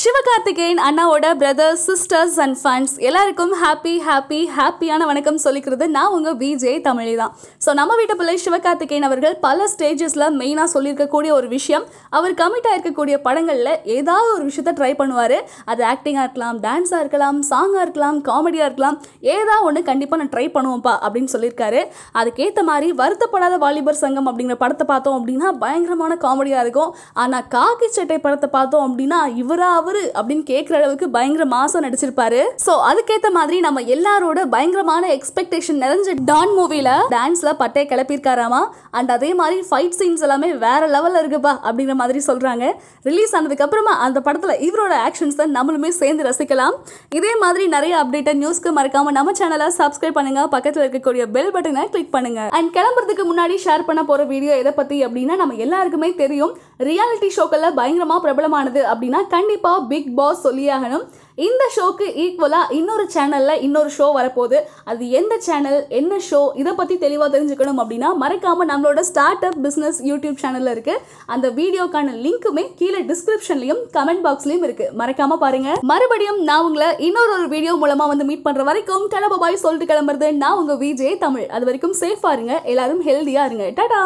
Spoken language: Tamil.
சிவகார்த்திகேயன் அண்ணாவோட பிரதர்ஸ் சிஸ்டர்ஸ் அண்ட் ஃபேன்ஸ் எல்லாருக்கும் ஹாப்பி ஹாப்பி ஹாப்பியான வணக்கம் சொல்லிக்கிறது நான் உங்கள் விஜே தமிழி தான் ஸோ நம்ம வீட்டு பிள்ளை சிவகார்த்திகேயன் அவர்கள் பல ஸ்டேஜஸில் மெயினாக சொல்லியிருக்கக்கூடிய ஒரு விஷயம் அவர் கமிட் ஆகிருக்கக்கூடிய படங்களில் ஏதாவது ஒரு விஷயத்த ட்ரை பண்ணுவார் அது ஆக்டிங்காக இருக்கலாம் டான்ஸாக இருக்கலாம் சாங்காக இருக்கலாம் காமெடியாக இருக்கலாம் ஏதாவது ஒன்று கண்டிப்பாக நான் ட்ரை பண்ணுவோம்ப்பா அப்படின்னு சொல்லியிருக்காரு அதுக்கேற்ற மாதிரி வருத்தப்படாத வாலிபர் சங்கம் அப்படிங்கிற படத்தை பார்த்தோம் அப்படின்னா பயங்கரமான காமெடியாக இருக்கும் ஆனால் காக்கி சட்டை படத்தை பார்த்தோம் அப்படின்னா இவராக அவரு அப்படின்னு கேட்குற அளவுக்கு பயங்கர மாசம் நடிச்சிருப்பாரு ஸோ அதுக்கேற்ற மாதிரி நம்ம எல்லாரோட பயங்கரமான எக்ஸ்பெக்டேஷன் நிறைஞ்ச டான் மூவியில் டான்ஸில் பட்டையை கிளப்பியிருக்காராமா அண்ட் அதே மாதிரி ஃபைட் சீன்ஸ் எல்லாமே வேற லெவலில் இருக்குப்பா அப்படிங்கிற மாதிரி சொல்கிறாங்க ரிலீஸ் ஆனதுக்கப்புறமா அந்த படத்தில் இவரோட ஆக்ஷன்ஸை நம்மளுமே சேர்ந்து ரசிக்கலாம் இதே மாதிரி நிறைய அப்டேட்டை நியூஸ்க்கு மறக்காமல் நம்ம சேனலை சப்ஸ்கிரைப் பண்ணுங்க பக்கத்தில் இருக்கக்கூடிய பெல் பட்டனை கிளிக் பண்ணுங்க அண்ட் கிளம்புறதுக்கு முன்னாடி ஷேர் பண்ண போகிற வீடியோ எதை பற்றி அப்படின்னா நம்ம எல்லாருக்குமே தெரியும் ரியாலிட்டி ஷோக்களில் பயங்கரமாக பிரபலமானது அப்படின்னா கண்டிப்பாக பிக் பாஸ் சொல்லியாகணும் இந்த ஷோக்கு ஈக்குவலாக இன்னொரு சேனலில் இன்னொரு ஷோ வரப்போகுது அது எந்த சேனல் என்ன ஷோ இதை பற்றி தெளிவாக தெரிஞ்சுக்கணும் அப்படின்னா மறக்காமல் நம்மளோட ஸ்டார்ட் அப் பிஸ்னஸ் யூடியூப் சேனலில் இருக்குது அந்த வீடியோக்கான லிங்க்குமே கீழே டிஸ்கிரிப்ஷன்லையும் கமெண்ட் பாக்ஸ்லையும் இருக்குது மறக்காமல் பாருங்கள் மறுபடியும் நான் உங்களை இன்னொரு ஒரு வீடியோ மூலமாக வந்து மீட் பண்ணுற வரைக்கும் பாய் சொல்லிட்டு கிளம்புறது நான் உங்கள் வீஜே தமிழ் அது வரைக்கும் சேஃபாக இருங்க எல்லாரும் ஹெல்த்தியாக இருங்க டாடா